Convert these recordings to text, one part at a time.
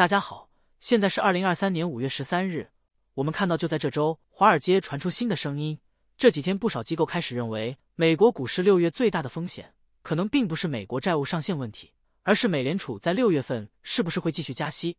大家好，现在是二零二三年五月十三日。我们看到，就在这周，华尔街传出新的声音。这几天，不少机构开始认为，美国股市六月最大的风险，可能并不是美国债务上限问题，而是美联储在六月份是不是会继续加息。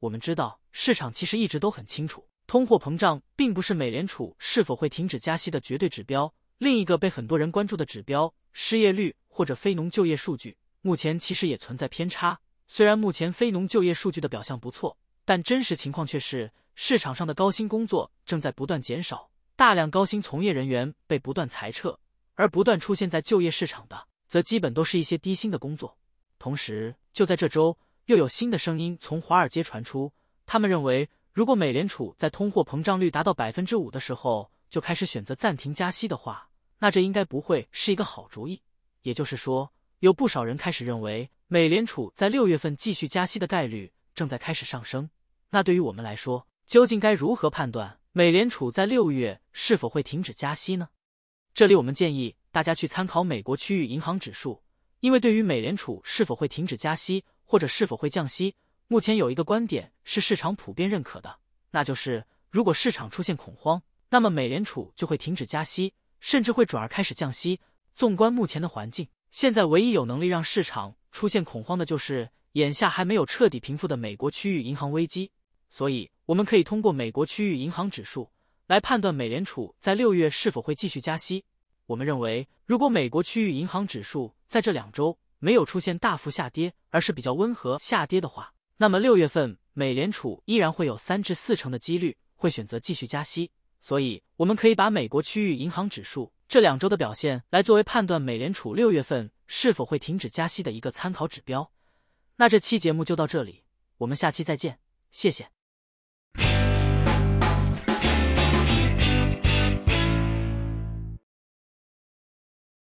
我们知道，市场其实一直都很清楚，通货膨胀并不是美联储是否会停止加息的绝对指标。另一个被很多人关注的指标，失业率或者非农就业数据，目前其实也存在偏差。虽然目前非农就业数据的表象不错，但真实情况却是市场上的高薪工作正在不断减少，大量高薪从业人员被不断裁撤，而不断出现在就业市场的则基本都是一些低薪的工作。同时，就在这周，又有新的声音从华尔街传出，他们认为，如果美联储在通货膨胀率达到百分之五的时候就开始选择暂停加息的话，那这应该不会是一个好主意。也就是说，有不少人开始认为。美联储在六月份继续加息的概率正在开始上升。那对于我们来说，究竟该如何判断美联储在六月是否会停止加息呢？这里我们建议大家去参考美国区域银行指数，因为对于美联储是否会停止加息或者是否会降息，目前有一个观点是市场普遍认可的，那就是如果市场出现恐慌，那么美联储就会停止加息，甚至会转而开始降息。纵观目前的环境，现在唯一有能力让市场出现恐慌的就是眼下还没有彻底平复的美国区域银行危机，所以我们可以通过美国区域银行指数来判断美联储在六月是否会继续加息。我们认为，如果美国区域银行指数在这两周没有出现大幅下跌，而是比较温和下跌的话，那么六月份美联储依然会有三至四成的几率会选择继续加息。所以，我们可以把美国区域银行指数这两周的表现来作为判断美联储六月份。是否会停止加息的一个参考指标。那这期节目就到这里，我们下期再见，谢谢。